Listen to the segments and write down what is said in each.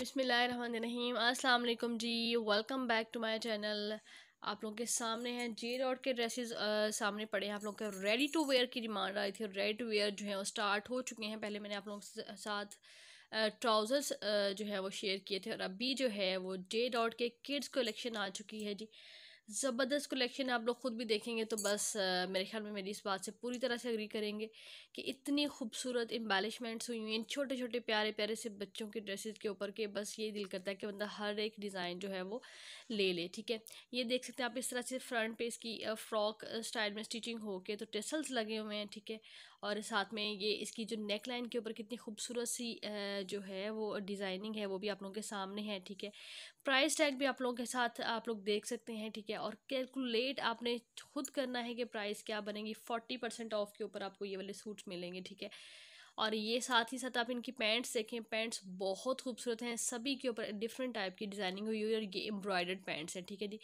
बिसमीम अस्सलाम जी welcome back to my channel आप लोगों के सामने हैं जे रॉड के ड्रेसेस सामने पड़े हैं आप लोगों के रेडी टू वेयर की डिमांड आई थी रेडी टू वेयर जो है वो स्टार्ट हो चुके हैं पहले मैंने आप लोगों के साथ ट्राउज़र्स जो है वो शेयर किए थे और अभी जो है वो जे डॉट के किड्स कलेक्शन आ चुकी है जी ज़बरदस्त कलेक्शन आप लोग ख़ुद भी देखेंगे तो बस मेरे ख्याल में मेरी इस बात से पूरी तरह से एग्री करेंगे कि इतनी खूबसूरत एम्बेलिशमेंट्स हुई हुई इन छोटे छोटे प्यारे प्यारे से बच्चों के ड्रेसेस के ऊपर के बस ये दिल करता है कि बंदा हर एक डिज़ाइन जो है वो ले ले ठीक है ये देख सकते हैं आप इस तरह से फ्रंट पे इसकी फ्रॉक स्टाइल में स्टिचिंग होके तो टेसल्स लगे हुए हैं ठीक है और साथ में ये इसकी जो नेक लाइन के ऊपर कितनी खूबसूरत सी जो है वो डिज़ाइनिंग है वो भी आप लोगों के सामने है ठीक है प्राइस टैग भी आप लोगों के साथ आप लोग देख सकते हैं ठीक है और कैलकुलेट आपने खुद करना है कि प्राइस क्या बनेगी फोर्टी परसेंट ऑफ के ऊपर आपको ये वाले सूट मिलेंगे ठीक है और ये साथ ही साथ आप इनकी पैंट्स देखें पैंट्स बहुत खूबसूरत हैं सभी के ऊपर डिफरेंट टाइप की डिज़ाइनिंग हुई हुई और ये एम्ब्रॉयडर्ड पैंट्स हैं ठीक है जी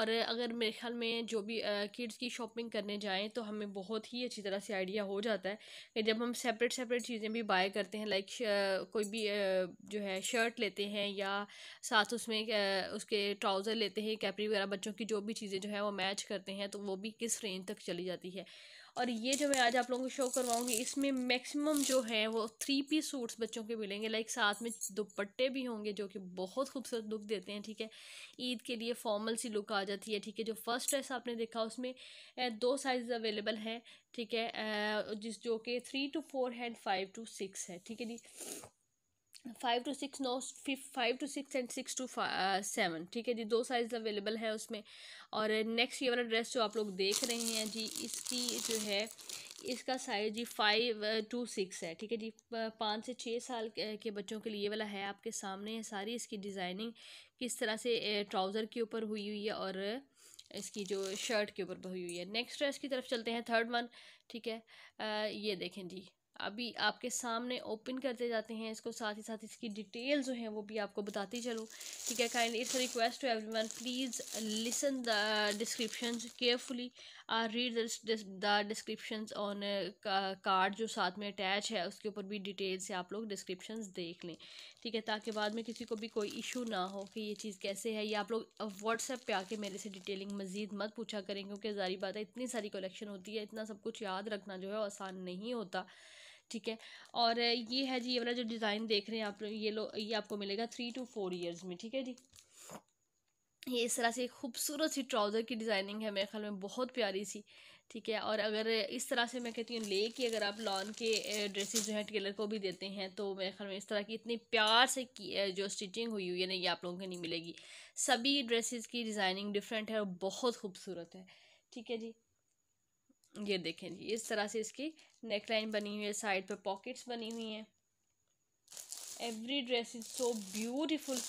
और अगर मेरे ख्याल में जो भी किड्स की शॉपिंग करने जाएँ तो हमें बहुत ही अच्छी तरह से आइडिया हो जाता है कि जब हम सेपरेट सेपरेट चीज़ें भी बाय करते हैं लाइक कोई भी जो है शर्ट लेते हैं या साथ उसमें उसके ट्राउज़र लेते हैं कैपरी वगैरह बच्चों की जो भी चीज़ें जो है वो मैच करते हैं तो वो भी किस रेंज तक चली जाती है और ये जो मैं आज आप लोगों को शो करवाऊँगी इसमें मैक्सिमम जो है वो थ्री पीस सूट्स बच्चों के मिलेंगे लाइक साथ में दुपट्टे भी होंगे जो कि बहुत खूबसूरत लुक देते हैं ठीक है ईद के लिए फॉर्मल सी लुक आ जाती है ठीक है जो फर्स्ट ड्रेस आपने देखा उसमें दो साइज़ अवेलेबल हैं ठीक है जिस जो कि थ्री टू फोर है एंड फाइव टू सिक्स है ठीक है जी फाइव टू सिक्स नौ five to six and six to seven ठीक है जी दो साइज़ अवेलेबल है उसमें और नेक्स्ट ये वाला ड्रेस जो आप लोग देख रहे हैं जी इसकी जो है इसका साइज़ जी फाइव टू सिक्स है ठीक है जी पाँच से छः साल के बच्चों के लिए वाला है आपके सामने है सारी इसकी डिज़ाइनिंग किस तरह से ट्राउज़र uh, के ऊपर हुई हुई है और इसकी जो शर्ट के ऊपर हुई हुई है नेक्स्ट ड्रेस की तरफ चलते हैं थर्ड वन ठीक है आ, uh, ये देखें जी अभी आपके सामने ओपन करते जाते हैं इसको साथ ही साथ इसकी डिटेल जो है वो भी आपको बताती चलूँ ठीक है kind it's request to everyone please listen the description carefully read the description on card जो साथ में अटैच है उसके ऊपर भी डिटेल से आप लोग डिस्क्रिप्शन देख लें ठीक है ताकि बाद में किसी को भी कोई इशू ना हो कि ये चीज़ कैसे है या आप लोग व्हाट्सएप uh, पे आके मेरे से डिटेलिंग मज़ीद मत पूछा करें क्योंकि जारी बात है इतनी सारी कलेक्शन होती है इतना सब कुछ याद रखना जो है आसान नहीं होता ठीक है और ये है जी ये वाला जो डिज़ाइन देख रहे हैं आप लोग ये लो ये आपको मिलेगा थ्री टू फोर ईयर्स में ठीक है जी ये इस तरह से खूबसूरत सी ट्राउज़र की डिज़ाइनिंग है मेरे ख्याल में बहुत प्यारी सी ठीक है और अगर इस तरह से मैं कहती हूँ ले के अगर आप लॉन के ड्रेसेस जो हैं टेलर को भी देते हैं तो मेरे ख्याल में इस तरह की इतनी प्यार से की जो स्टिचिंग हुई हुई है ना ये आप लोगों को नहीं मिलेगी सभी ड्रेसेस की डिज़ाइनिंग डिफरेंट है और बहुत खूबसूरत है ठीक है जी ये देखें जी इस तरह से इसकी नेक लाइन बनी हुई है साइड पर पॉकेट्स बनी हुई हैं every dress is so beautiful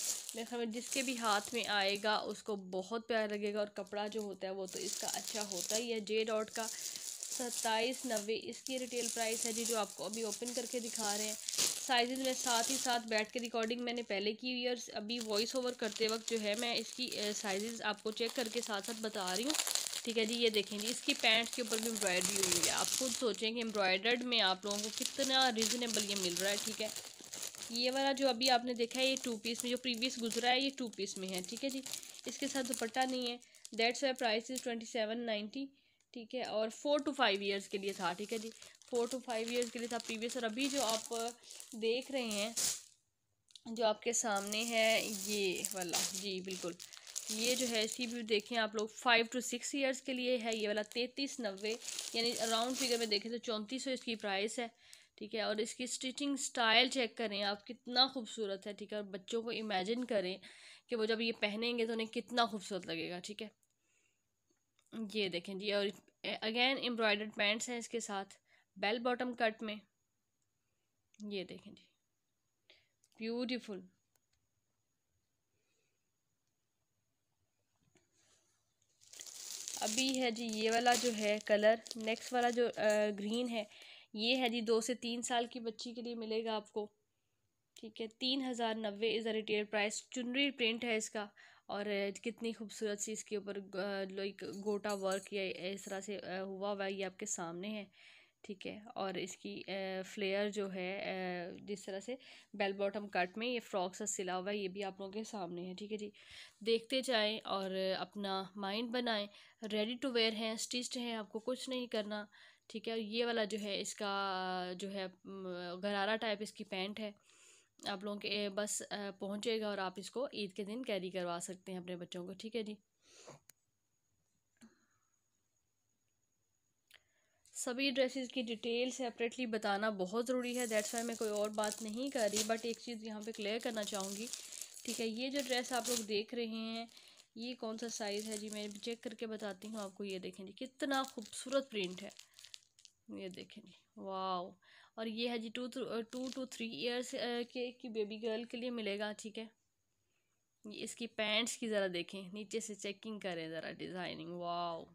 जिसके भी हाथ में आएगा उसको बहुत प्यार लगेगा और कपड़ा जो होता है वो तो इसका अच्छा होता ही है जे डॉट का सत्ताईस नब्बे इसकी रिटेल प्राइस है जी जो आपको अभी ओपन करके दिखा रहे हैं साइजेस में साथ ही साथ बैठ के रिकॉर्डिंग मैंने पहले की हुई और अभी वॉइस ओवर करते वक्त जो है मैं इसकी साइजेस आपको चेक करके साथ साथ बता रही हूँ ठीक है जी ये देखें जी इसकी पैंट के ऊपर भी एम्ब्रॉयडरी हुई है आप खुद सोचें कि एम्ब्रॉयडर्ड में आप लोगों को कितना रिजनेबल ये मिल रहा है ठीक है ये वाला जो अभी आपने देखा है ये टू पीस में जो प्रीवियस गुजरा है ये टू पीस में है ठीक है जी इसके साथ दुपट्टा नहीं है that's why price is twenty seven ninety ठीक है और फोर टू फाइव ईयर्स के लिए था ठीक है जी फोर टू फाइव ईयर्स के लिए था प्रीवियस और अभी जो आप देख रहे हैं जो आपके सामने है ये वाला जी बिल्कुल ये जो है सी पी देखें आप लोग फाइव टू सिक्स ईयर्स के लिए है ये वाला तैंतीस नब्बे यानी अराउंड फिगर में देखें तो चौंतीस सौ इसकी प्राइस है ठीक है और इसकी स्टिचिंग स्टाइल चेक करें आप कितना खूबसूरत है ठीक है और बच्चों को इमेजिन करें कि वो जब ये पहनेंगे तो उन्हें कितना खूबसूरत लगेगा ठीक है ये देखें जी और अगेन एम्ब्रॉयडर्ड पैंट्स हैं इसके साथ बेल बॉटम कट में ये देखें जी ब्यूटीफुल अभी है जी ये वाला जो है कलर नेक्स्ट वाला जो ग्रीन है ये है जी दो से तीन साल की बच्ची के लिए मिलेगा आपको ठीक है तीन हज़ार नब्बे is a retail price chunri print है इसका और कितनी खूबसूरत सी इसके ऊपर लाइक गोटा वर्क या इस तरह से हुआ हुआ ये आपके सामने है ठीक है और इसकी फ्लेयर जो है जिस तरह से बेल बॉटम कट में ये फ्रॉक सा सिला हुआ है ये भी आप लोगों के सामने है ठीक है जी देखते जाएं और अपना माइंड बनाएं रेडी टू वेयर हैं स्टिच्ड हैं आपको कुछ नहीं करना ठीक है ये वाला जो है इसका जो है गरारा टाइप इसकी पैंट है आप लोगों के बस पहुँचेगा और आप इसको ईद के दिन कैरी करवा सकते हैं अपने बच्चों को ठीक है जी सभी ड्रेसेस की डिटेल सेपरेटली बताना बहुत ज़रूरी है दैट्स वाई मैं कोई और बात नहीं कर रही बट एक चीज़ यहाँ पे क्लियर करना चाहूँगी ठीक है ये जो ड्रेस आप लोग देख रहे हैं ये कौन सा साइज़ है जी मैं चेक करके बताती हूँ आपको ये देखें जी कितना खूबसूरत प्रिंट है ये देखें जी वाओ और ये है जी two two to three years के की बेबी गर्ल के लिए मिलेगा ठीक है ये इसकी पैंट्स की ज़रा देखें नीचे से चेकिंग करें ज़रा designing wow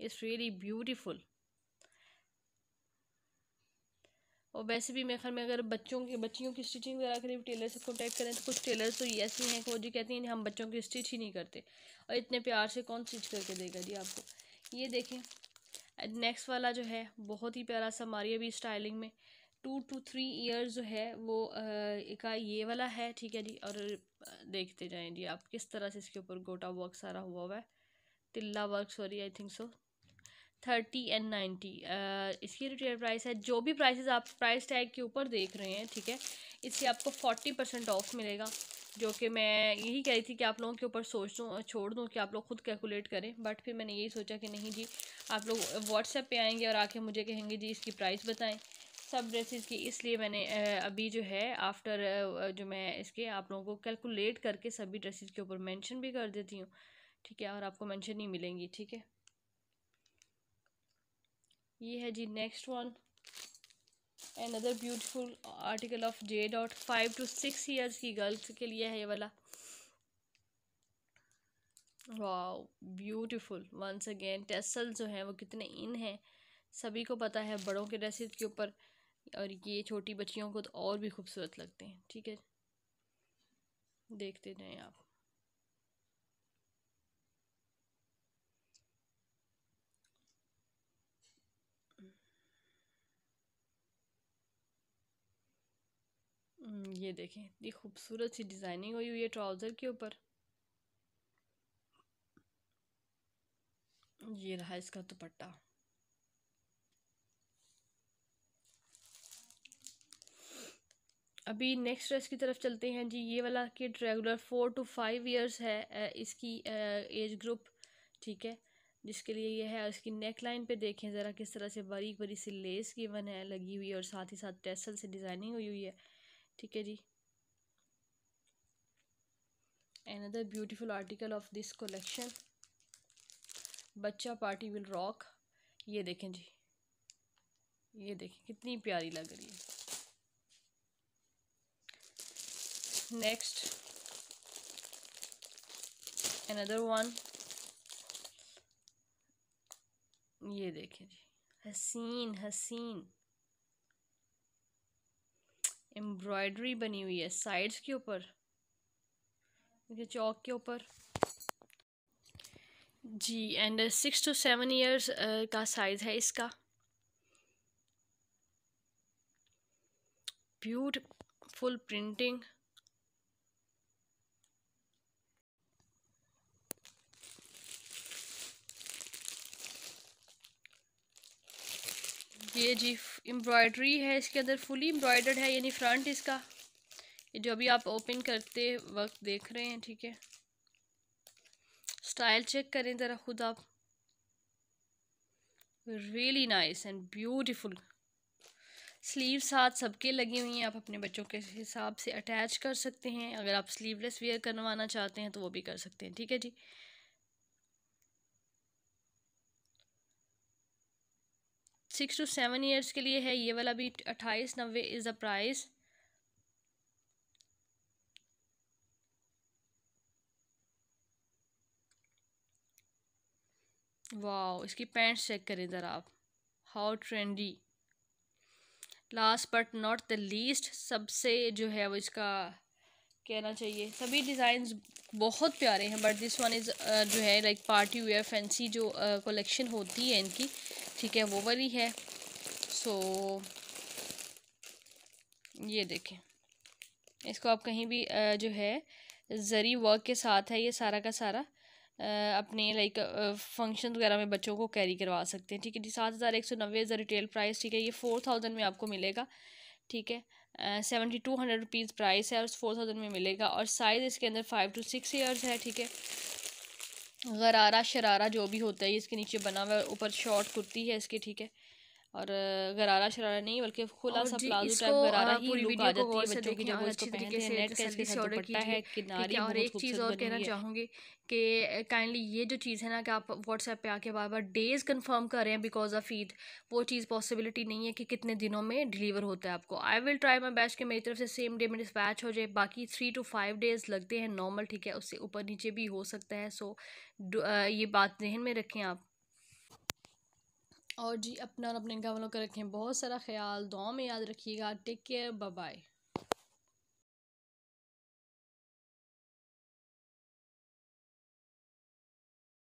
it's really beautiful और वैसे भी मेरे ख्याल में अगर बच्चों की बच्चियों की स्टिचिंग वगैरह के लिए टेलर से कॉन्टैक्ट करें तो कुछ टेलर तो ऐसे हैं कि वो जी कहती हैं हम बच्चों की स्टिच ही नहीं करते और इतने प्यार से कौन स्टिच करके देगा जी आपको ये देखें नेक्स्ट वाला जो है बहुत ही प्यारा सा हमारी अभी स्टाइलिंग में टू टू थ्री ईयर्स जो है वो का ये वाला है ठीक है जी और देखते जाएं जी आप किस तरह से इसके ऊपर गोटा वर्क सारा हुआ हुआ है तिल्ला work sorry I think so thirty and ninety इसकी रिटेल प्राइस है जो भी प्राइसेस आप प्राइस टैग के ऊपर देख रहे हैं ठीक है इससे आपको फोर्टी परसेंट ऑफ मिलेगा जो कि मैं यही कह रही थी कि आप लोगों के ऊपर सोच दूँ छोड़ दूँ कि आप लोग खुद कैलकुलेट करें बट फिर मैंने यही सोचा कि नहीं जी आप लोग व्हाट्सएप पे आएंगे और आके मुझे कहेंगे जी इसकी प्राइस बताएं सब ड्रेसेस की इसलिए मैंने अभी जो है आफ्टर जो मैं इसके आप लोगों को कैलकुलेट करके सभी ड्रेसेस के ऊपर मेंशन भी कर देती हूँ ठीक है और आपको मेंशन नहीं मिलेंगी ठीक है ये है जी next one another beautiful article of J dot five to six years की गर्ल्स के लिए है ये वाला wow beautiful once again tassel जो हैं वो कितने इन हैं सभी को पता है बड़ों के ड्रेसेस के ऊपर और ये छोटी बच्चियों को तो और भी खूबसूरत लगते हैं ठीक है देखते जाएं आप ये देखें इतनी खूबसूरत सी डिज़ाइनिंग हुई हुई है ट्राउज़र के ऊपर ये रहा इसका दुपट्टा अभी नेक्स्ट ड्रेस की तरफ चलते हैं जी ये वाला kit regular four to five years है इसकी एज ग्रुप ठीक है जिसके लिए ये है इसकी नेक लाइन पे देखें ज़रा किस तरह से बारीक बारी सी लेस गिवन है लगी हुई है और साथ ही साथ टेसल से डिज़ाइनिंग हुई हुई है ठीक है जी another beautiful article of this collection बच्चा पार्टी विल रॉक ये देखें जी ये देखें कितनी प्यारी लग रही है नेक्स्ट अनदर वन ये देखें जी हसीन हसीन एम्ब्रॉयडरी बनी हुई है साइड्स के ऊपर चौक के ऊपर जी and six to seven years का साइज़ है इसका फुल प्रिंटिंग ये जी एम्ब्रॉयडरी है इसके अंदर फुली एम्ब्रॉयडर्ड है यानी फ्रंट इसका ये जो अभी आप ओपन करते वक्त देख रहे हैं ठीक है स्टाइल चेक करें ज़रा खुद आप really nice and beautiful sleeve साथ सबके लगी हुई हैं आप अपने बच्चों के हिसाब से अटैच कर सकते हैं अगर आप स्लीवलेस वेयर करवाना चाहते हैं तो वो भी कर सकते हैं ठीक है जी सिक्स टू सेवन ईयर्स के लिए है ये वाला भी अट्ठाईस नब्बे इज़ द प्राइस वाह इसकी पैंट चेक करें ज़रा आप how trendy last but not the least सबसे जो है वो इसका कहना चाहिए सभी डिज़ाइन बहुत प्यारे हैं बट दिस वन इज़ जो है लाइक पार्टी वेयर फैंसी जो कलेक्शन uh, होती है इनकी ठीक है वो वाली है सो ये देखें इसको आप कहीं भी जो है ज़री वर्क के साथ है ये सारा का सारा अपने लाइक फंक्शन वगैरह में बच्चों को कैरी करवा सकते हैं ठीक है जी सात हज़ार एक सौ नब्बे हज़ार रिटेल प्राइस ठीक है ये फोर थाउजेंड में आपको मिलेगा ठीक है seventy two hundred rupees price है और फोर थाउजेंड में मिलेगा और साइज़ इसके अंदर फाइव टू सिक्स ईयर्स है ठीक है गरारा शरारा जो भी होता है ये इसके नीचे बना हुआ है ऊपर शॉर्ट कुर्ती है इसके ठीक है और गरारा शरारा नहीं बल्कि खुला सा प्लाजो टाइप गरारा हाँ, ही लुक आ जाती है बच्चों की जब वो इसको पहनते हैं नेट का इसके साथ दुपट्टा है किनारी और एक चीज़ और कहना चाहूँगी कि काइंडली ये जो चीज़ है ना कि आप व्हाट्सएप पे आके बार बार डेज़ कंफर्म कर रहे हैं बिकॉज ऑफ ईद वो चीज़ पॉसिबिलिटी नहीं है कि कितने दिनों में डिलीवर होता है आपको I will try my best कि मेरी तरफ से सेम डे में डिस्पैच हो जाए बाकी थ्री टू फाइव डेज़ लगते हैं नॉर्मल ठीक है उससे ऊपर नीचे भी हो सकता है सो ये बात जहन में रखें आप और जी अपना और अपने घर वालों का रखें बहुत सारा ख्याल दुआ में याद रखिएगा टेक केयर बाय